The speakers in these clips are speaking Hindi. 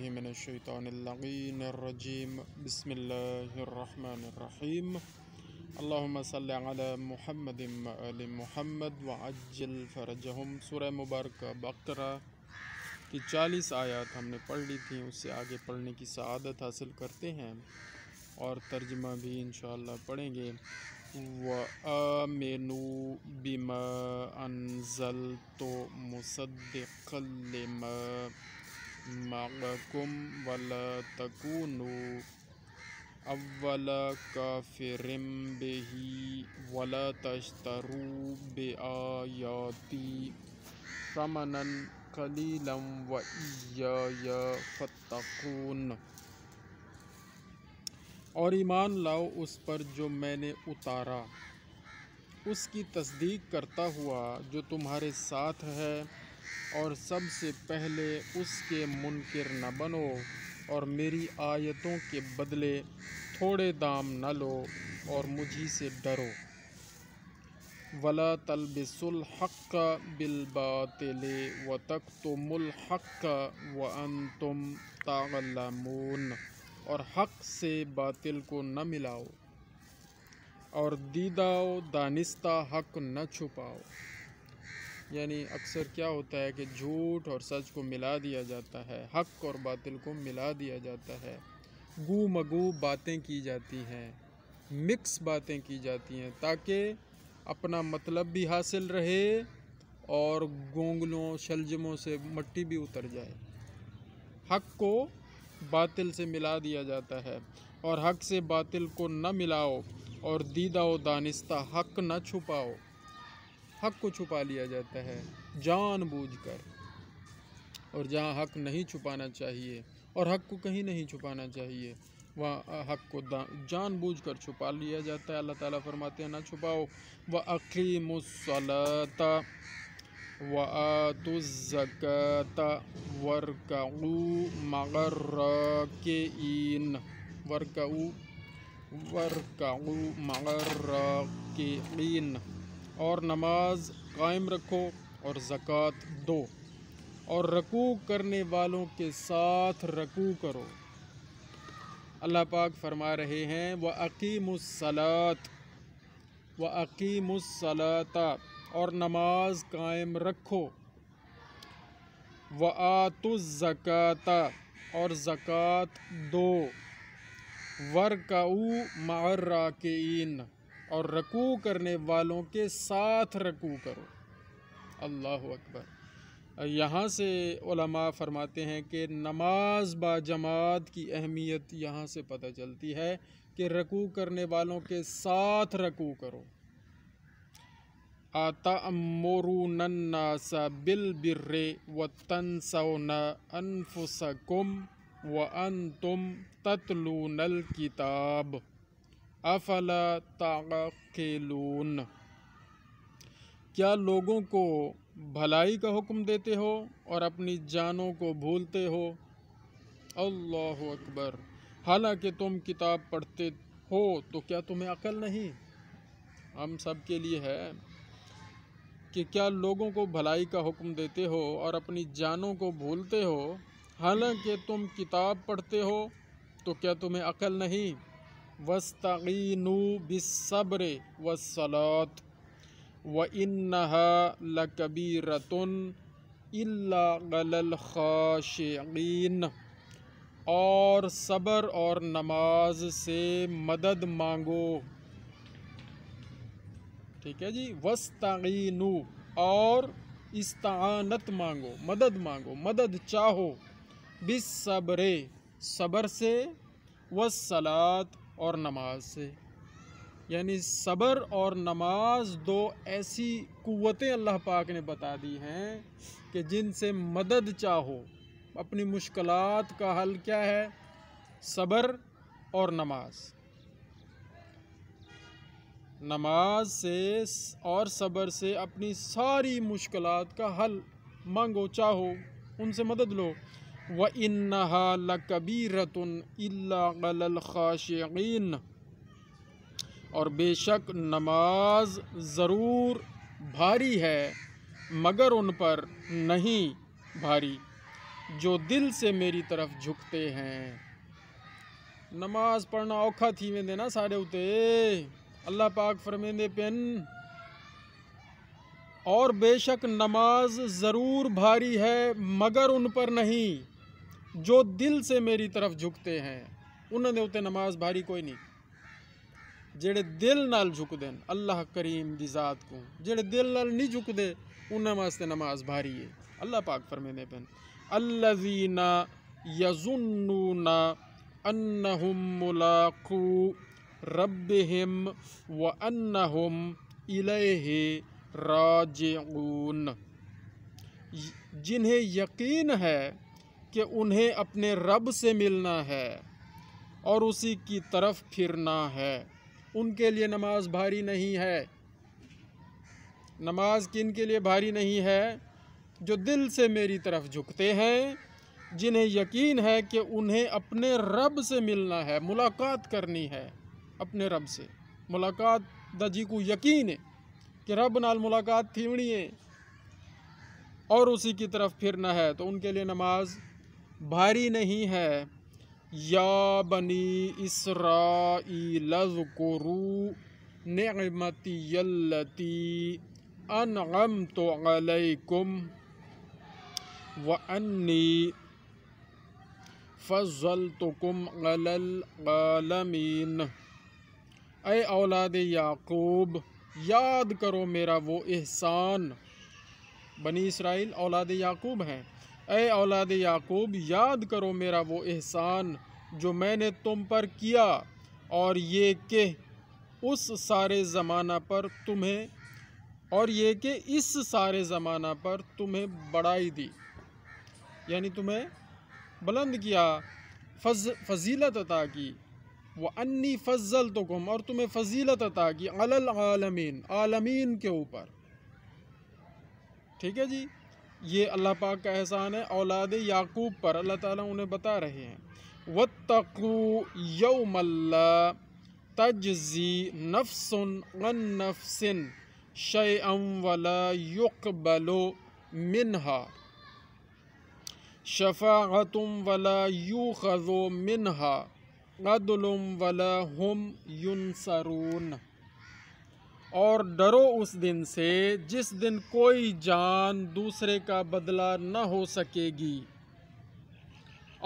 اللهم صل على محمد महमद محمد وعجل فرجهم सूर्य मुबारक बकरा की चालीस आयत हमने पढ़ ली थी उससे आगे पढ़ने की सआदत हासिल करते हैं और तर्जमा भी इन पढ़ेंगे व आमिनु बिमा अनजल तो मुसद्दल معكم ولا تكونوا أول كافر به ولا تشتروا بآياتي ثمنا قليلا وإياي فاتقون और ईमान लाओ उस पर जो मैंने उतारा उसकी तस्दीक करता हुआ जो तुम्हारे साथ है और सबसे पहले उसके मुनकर न बनो और मेरी आयतों के बदले थोड़े दाम न लो और मुझी से डरो वला तलबिसुल हक बिलबातिल व तक मुल हक व अन तुम तालमून और हक से बातिल को न मिलाओ और दीदाओ दानिस्ता हक न छुपाओ यानी अक्सर क्या होता है कि झूठ और सच को मिला दिया जाता है हक और बातिल को मिला दिया जाता है गू मगू बातें की जाती हैं मिक्स बातें की जाती हैं ताकि अपना मतलब भी हासिल रहे और गोंगलों शलजमों से मट्टी भी उतर जाए हक को बातिल से मिला दिया जाता है और हक से बातिल को न मिलाओ और दीदा व दानिस्ता हक न छुपाओ हक को छुपा लिया जाता है जानबूझकर और जहाँ हक नहीं छुपाना चाहिए और हक को कहीं नहीं छुपाना चाहिए वह हक को जान बूझ कर छुपा लिया जाता है अल्लाह ताला फरमाते हैं ना छुपाओ व मुसलता व आतुज़कता वरकऊ मगर के इन वरकऊ वरकऊ मगर के इन और नमाज कायम रखो और ज़क़़त दो और रकू करने वालों के साथ रकू करो अल्लाह पाक फरमा रहे हैं व अकीमसलात व अकीमसलाता और नमाज कायम रखो व आतुज़क़ाता और ज़क़़त दो वर वरकाऊ मार्राकीन और रकू करने वालों के साथ रकू करो अल्लाह अकबर यहाँ से फरमाते हैं कि नमाज बाजमात की अहमियत यहाँ से पता चलती है कि रकू करने वालों के साथ रकू करो आता सा बिल बिर्रे व तन तनसौन अनफुसकुम व अन तुम नल किताब अफला ताक़िलून क्या लोगों को भलाई का हुक्म देते हो और अपनी जानों को भूलते हो अल्लाह अकबर हालांकि तुम किताब पढ़ते हो तो क्या तुम्हें अकल नहीं हम सब के लिए है कि क्या लोगों को भलाई का हुक्म देते हो और अपनी जानों को भूलते हो हालांकि तुम किताब पढ़ते हो तो क्या तुम्हें अकल नहीं वस्तीनु बिसब्र वसलात व इन्नहा लकबीरतन गलखाशीन और सब्र और नमाज से मदद मांगो ठीक है जी वस्तीनु और इस्तानत मांगो मदद मांगो मदद चाहो बिसब्र सब्र से वसलात और नमाज से यानी सब्र और नमाज दो ऐसी क़वतें अल्लाह पाक ने बता दी हैं कि जिनसे मदद चाहो अपनी मुश्किल का हल क्या है सब्र और नमाज नमाज से और सब्र से अपनी सारी मुश्किल का हल मांगो चाहो उनसे मदद लो व इन्हा लकबीरतन ख़ाशीन और बेशक नमाज ज़रूर भारी है मगर उन पर नहीं भारी जो दिल से मेरी तरफ झुकते हैं नमाज पढ़ना औखा थी वेंदे ना सारे उते अल्लाह पाक फरमेंदे पिन और बेशक नमाज ज़रूर भारी है मगर उन पर नहीं जो दिल से मेरी तरफ झुकते हैं उन्होंने उत्ते नमाज भारी कोई नहीं जेड़े दिल नाल झुक हैं अल्लाह करीम की जात को जेड़े दिल नाल नहीं झुक दे उन्होंने वास्ते नमाज भारी है अल्लाह पाक फरमेंदे पेन अल्लाजीना यजुन्नूना अन्नहुम मुलाकू रबिम व अन्नहुम इलेहे राजून जिन्हें यकीन है कि उन्हें अपने रब से मिलना है और उसी की तरफ फिरना है उनके लिए नमाज भारी नहीं है नमाज किन के लिए भारी नहीं है जो दिल से मेरी तरफ झुकते हैं जिन्हें यकीन है कि उन्हें अपने रब से मिलना है मुलाकात करनी है अपने रब से मुलाकात दजी को यकीन है कि रब नाल मुलाकात थीवनी है और उसी की तरफ फिरना है तो उनके लिए नमाज भारी नहीं है या बनी इसराइलकुरु नमती अनगम तो अलकुम व अन्नी फ़लतुम अलमीन ए औलाद याकूब याद करो मेरा वो एहसान बनी इसराइल औलाद याकूब हैं ए औलाद याकूब याद करो मेरा वो एहसान जो मैंने तुम पर किया और ये कि उस सारे ज़माना पर तुम्हें और ये कि इस सारे ज़माना पर तुम्हें बढ़ाई दी यानी तुम्हें बुलंद किया फज फजीलत अता की वह अन्नी फजल तो गुम और तुम्हें फजीलत अता की अलमीन आलमीन के ऊपर ठीक है जी ये अल्लाह पाक का एहसान है औलाद याकूब पर अल्लाह ताला उन्हें बता रहे हैं वतकू यौमल्ला तज़ी नफसन नफसन नफसन शय वला युकबलो मिनहा शफ़ातम वला यू खज़ो मिनहा अदलम वला हम युनसरून और डरो उस दिन से जिस दिन कोई जान दूसरे का बदला न हो सकेगी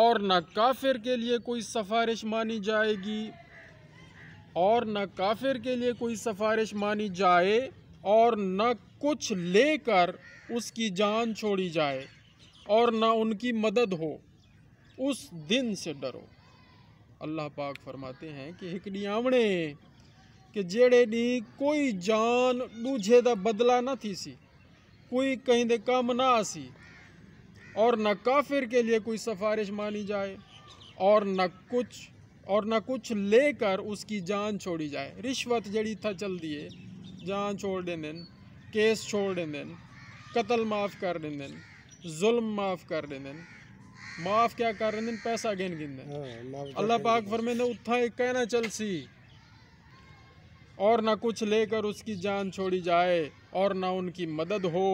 और न काफिर के लिए कोई सफारिश मानी जाएगी और न काफिर के लिए कोई सफारिश मानी जाए और न कुछ लेकर उसकी जान छोड़ी जाए और न उनकी मदद हो उस दिन से डरो अल्लाह पाक फरमाते हैं कि हिकड़ी आमणे कि કે कोई जान જાન का बदला ना थी सी कोई कहीं दे काम ना आसी और न काफिर के लिए कोई सिफारिश मानी जाए और न कुछ और न कुछ लेकर उसकी जान छोड़ी जाए रिश्वत जड़ी था चल दिए जान छोड़ देने केस छोड़ देने कत्ल माफ़ कर देने जुल्म माफ़ कर देने माफ़ क्या कर देने पैसा गिन गिन दे हाँ, अल्लाह पाक फरमेंदे उत्था कहना चल सी और न कुछ लेकर उसकी जान छोड़ी जाए और ना उनकी मदद हो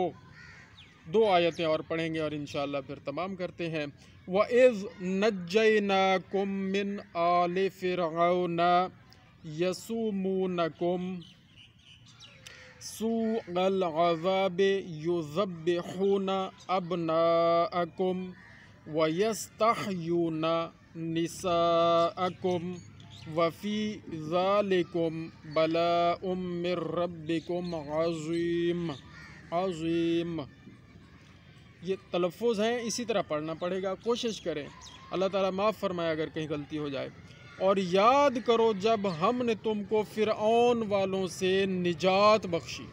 दो आयतें और पढ़ेंगे और इन फिर तमाम करते हैं व इज़ नजय न कुम मिन आल फ़िरौन न कुम अब युज़बून व वयस्तून निसाकुम वफ़ी ज़ालिकुम बला उम्र रब्बिकुम अज़ीम अज़ीम ये तलफ़ हैं इसी तरह पढ़ना पड़ेगा कोशिश करें अल्लाह ताला माफ़ फरमाए अगर कहीं गलती हो जाए और याद करो जब हमने तुमको फ़िरौन वालों से निजात बख्शी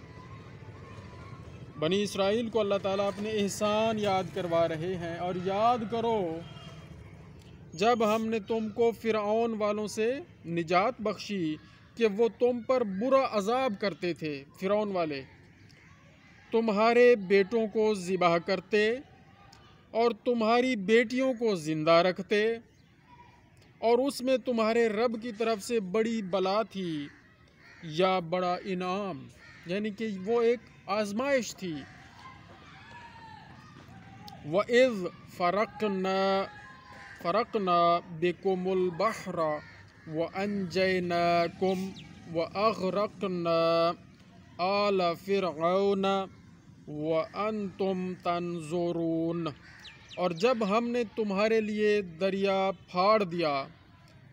बनी इसराइल को अल्लाह ताला अपने एहसान याद करवा रहे हैं और याद करो जब हमने तुमको फ़िरौन वालों से निजात बख्शी कि वो तुम पर बुरा अजाब करते थे फ़िरौन वाले तुम्हारे बेटों को ज़िबा करते और तुम्हारी बेटियों को ज़िंदा रखते और उसमें तुम्हारे रब की तरफ से बड़ी बला थी या बड़ा इनाम यानी कि वो एक आजमाइश थी व इज़ फ़रक फ़रकना बिकुमलबहरा व न कुम व न आल फ़िरौन व अन तुम तनजोरून और जब हमने तुम्हारे लिए दरिया फाड़ दिया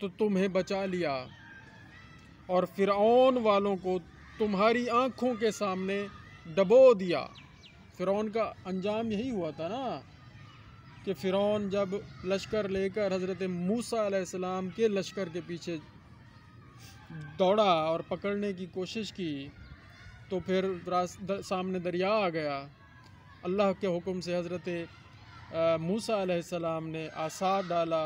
तो तुम्हें बचा लिया और ओन वालों को तुम्हारी आँखों के सामने डबो दिया ओन का अंजाम यही हुआ था ना कि फ़िरौन जब लश्कर लेकर हज़रत मूसा के लश्कर के पीछे दौड़ा और पकड़ने की कोशिश की तो फिर सामने दरिया आ गया अल्लाह के हुक्म से हज़रत मूसा ने आसार डाला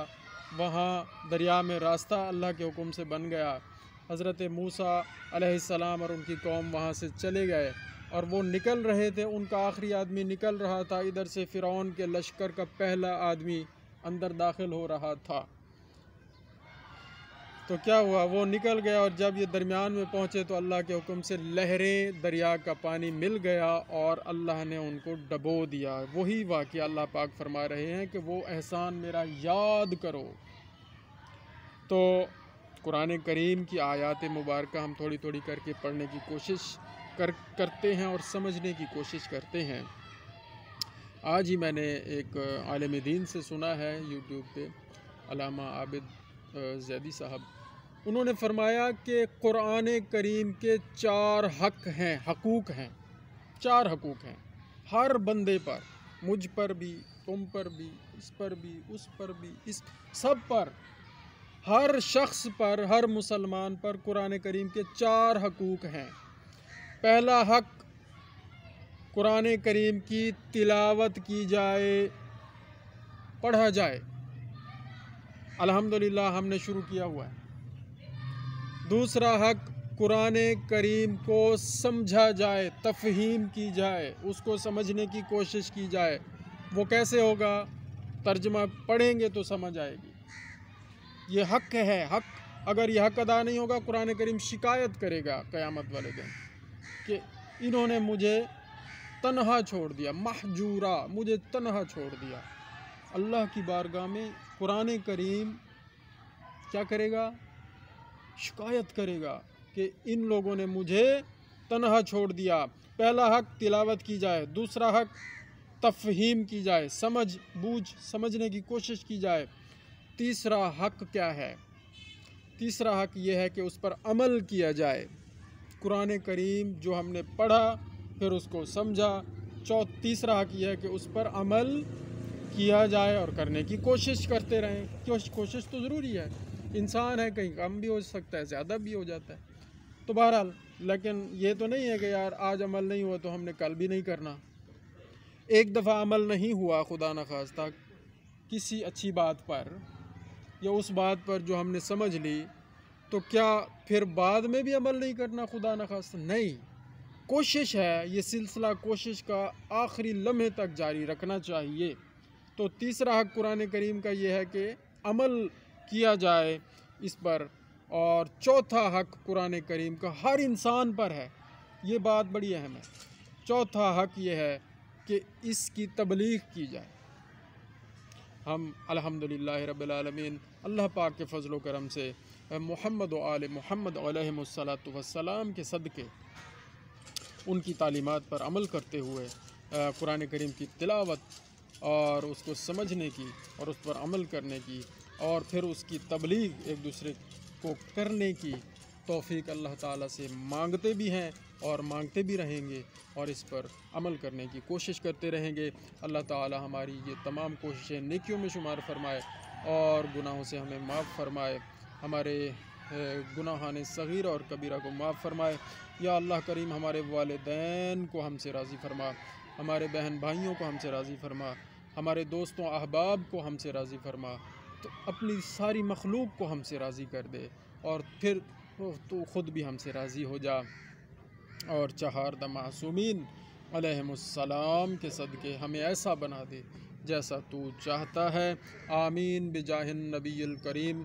वहाँ दरिया में रास्ता अल्लाह के हुक्म से बन गया हज़रत मूसा सलाम और उनकी कौम वहाँ से चले गए और वो निकल रहे थे उनका आखिरी आदमी निकल रहा था इधर से फ़िरौन के लश्कर का पहला आदमी अंदर दाखिल हो रहा था तो क्या हुआ वो निकल गया और जब ये दरमियान में पहुँचे तो अल्लाह के हुक्म से लहरें दरिया का पानी मिल गया और अल्लाह ने उनको डबो दिया वही वाक़ अल्लाह पाक फरमा रहे हैं कि वो एहसान मेरा याद करो तो कुरान करीम की आयात मुबारक हम थोड़ी थोड़ी करके पढ़ने की कोशिश कर करते हैं और समझने की कोशिश करते हैं आज ही मैंने एक आलम दीन से सुना है यूट्यूब पे अलामा आबिद जैदी साहब उन्होंने फरमाया कि क़ुरान करीम के चार हक हैं हकूक़ हैं चार हकूक़ हैं हर बंदे पर मुझ पर भी तुम पर भी इस पर भी उस पर भी इस सब पर हर शख्स पर हर मुसलमान पर कुरान करीम के चार हकूक़ हैं पहला हक कुरान करीम की तिलावत की जाए पढ़ा जाए अल्हम्दुलिल्लाह हमने शुरू किया हुआ है दूसरा हक कुरान करीम को समझा जाए तफहीम की जाए उसको समझने की कोशिश की जाए वो कैसे होगा तर्जमा पढ़ेंगे तो समझ आएगी ये हक है हक अगर यह हक अदा नहीं होगा कुरान करीम शिकायत करेगा क़यामत वाले दिन कि इन्होंने मुझे तनहा छोड़ दिया महजूरा मुझे तनहा छोड़ दिया अल्लाह की बारगाह में कुरान करीम क्या करेगा शिकायत करेगा कि इन लोगों ने मुझे तनहा छोड़ दिया पहला हक तिलावत की जाए दूसरा हक तफहीम की जाए समझ बूझ समझने की कोशिश की जाए तीसरा हक क्या है तीसरा हक यह है कि उस पर अमल किया जाए कुरान करीम जो हमने पढ़ा फिर उसको समझा चौथ तीसरा हक यह है कि उस पर अमल किया जाए और करने की कोशिश करते रहें क्यों कोशिश तो ज़रूरी है इंसान है कहीं कम भी हो सकता है ज़्यादा भी हो जाता है तो बहरहाल लेकिन ये तो नहीं है कि यार आज अमल नहीं हुआ तो हमने कल भी नहीं करना एक दफ़ा अमल नहीं हुआ खुदा न खास्ता किसी अच्छी बात पर या उस बात पर जो हमने समझ ली तो क्या फिर बाद में भी अमल नहीं करना खुदा न खास नहीं कोशिश है ये सिलसिला कोशिश का आखिरी लम्हे तक जारी रखना चाहिए तो तीसरा हक कुरान करीम का ये है कि अमल किया जाए इस पर और चौथा हक कुरान करीम का हर इंसान पर है ये बात बड़ी अहम है चौथा हक ये है कि इसकी तबलीग की जाए हम अलहमदिल्ला रबालमीन अल्लाह पाक के फजल करम से मोहम्मद आल मोहम्मद वसलाम के सदक़े उनकी तालीमत पर अमल करते हुए कुरान करीम की तिलावत और उसको समझने की और उस पर अमल करने की और फिर उसकी तबलीग एक दूसरे को करने की तोफ़ी अल्लाह ताला से मांगते भी हैं और मांगते भी रहेंगे और इस पर अमल करने की कोशिश करते रहेंगे अल्लाह ताला हमारी ये तमाम कोशिशें नेकियों में शुमार फरमाए और गुनाहों से हमें माफ़ फरमाए हमारे गुनाहान सग़ीर और कबीरा को माफ़ फरमाए या अल्लाह करीम हमारे वालदेन को हमसे राज़ी फरमा हमारे बहन भाइयों को हमसे राज़ी फरमा हमारे दोस्तों अहबाब को हमसे राज़ी फरमा तो अपनी सारी मखलूक को हमसे राज़ी कर दे और फिर तो ख़ुद भी हमसे राज़ी हो जा और चहार द मासूमिन अलहमसलाम के सदक़े हमें ऐसा बना दे जैसा तू चाहता है आमीन बिजाहिन नबी करीम